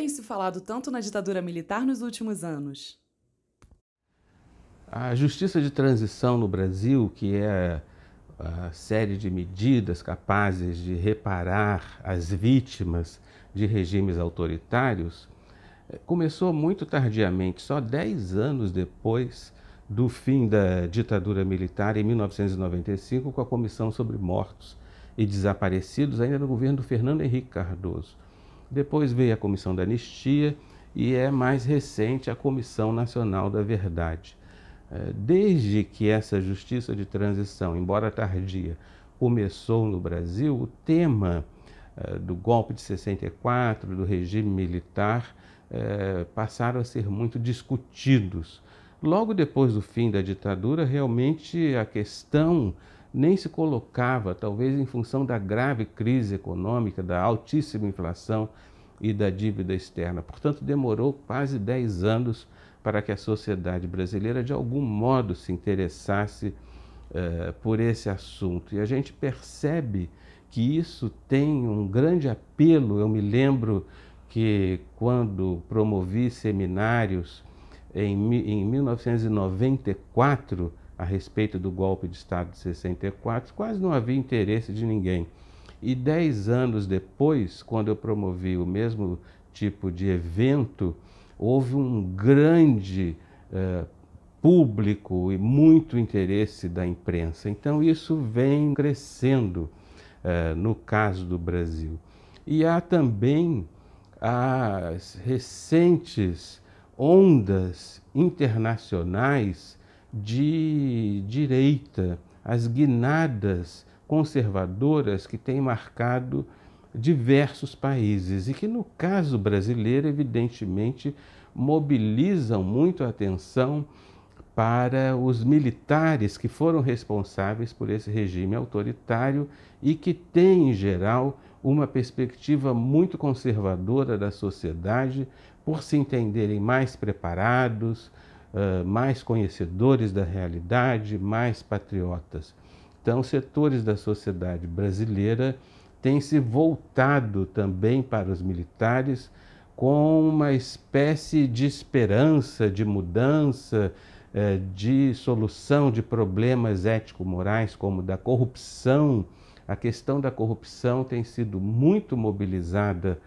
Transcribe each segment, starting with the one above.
tem se falado tanto na ditadura militar nos últimos anos? A justiça de transição no Brasil, que é a série de medidas capazes de reparar as vítimas de regimes autoritários, eh, começou muito tardiamente, só 10 anos depois do fim da ditadura militar, em 1995, com a Comissão sobre Mortos e Desaparecidos, ainda no governo do Fernando Henrique Cardoso. Depois veio a Comissão da Anistia e é mais recente a Comissão Nacional da Verdade. É, desde que essa justiça de transição, embora tardia, começou no Brasil, o tema é, do golpe de 64, do regime militar, é, passaram a ser muito discutidos. Logo depois do fim da ditadura, realmente a questão nem se colocava, talvez em função da grave crise econômica, da altíssima inflação e da dívida externa. Portanto, demorou quase 10 anos para que a sociedade brasileira, de algum modo, se interessasse eh, por esse assunto. E a gente percebe que isso tem um grande apelo. Eu me lembro que, quando promovi seminários em, em 1994, a respeito do golpe de Estado de 64, quase não havia interesse de ninguém. E dez anos depois, quando eu promovi o mesmo tipo de evento, houve um grande eh, público e muito interesse da imprensa. Então isso vem crescendo eh, no caso do Brasil. E há também as recentes ondas internacionais de direita, as guinadas conservadoras que têm marcado diversos países e que, no caso brasileiro, evidentemente mobilizam muito a atenção para os militares que foram responsáveis por esse regime autoritário e que têm, em geral, uma perspectiva muito conservadora da sociedade, por se entenderem mais preparados, mais conhecedores da realidade, mais patriotas. Então, setores da sociedade brasileira têm se voltado também para os militares com uma espécie de esperança, de mudança, de solução de problemas ético-morais, como da corrupção. A questão da corrupção tem sido muito mobilizada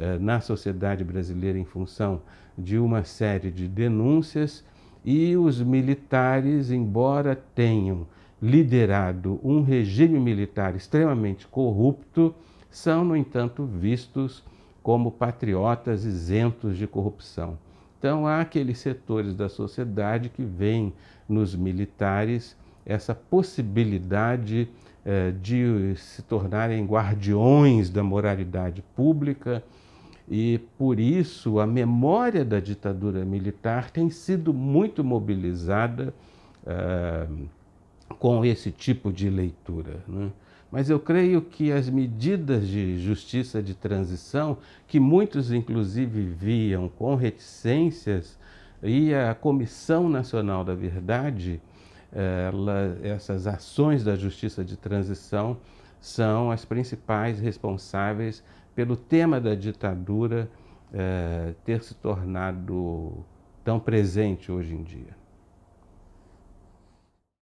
eh, na sociedade brasileira em função de uma série de denúncias e os militares, embora tenham liderado um regime militar extremamente corrupto, são, no entanto, vistos como patriotas isentos de corrupção. Então, há aqueles setores da sociedade que veem nos militares essa possibilidade eh, de se tornarem guardiões da moralidade pública, e por isso a memória da ditadura militar tem sido muito mobilizada uh, com esse tipo de leitura. Né? Mas eu creio que as medidas de justiça de transição, que muitos inclusive viam com reticências, e a Comissão Nacional da Verdade, ela, essas ações da justiça de transição são as principais responsáveis pelo tema da ditadura eh, ter se tornado tão presente hoje em dia.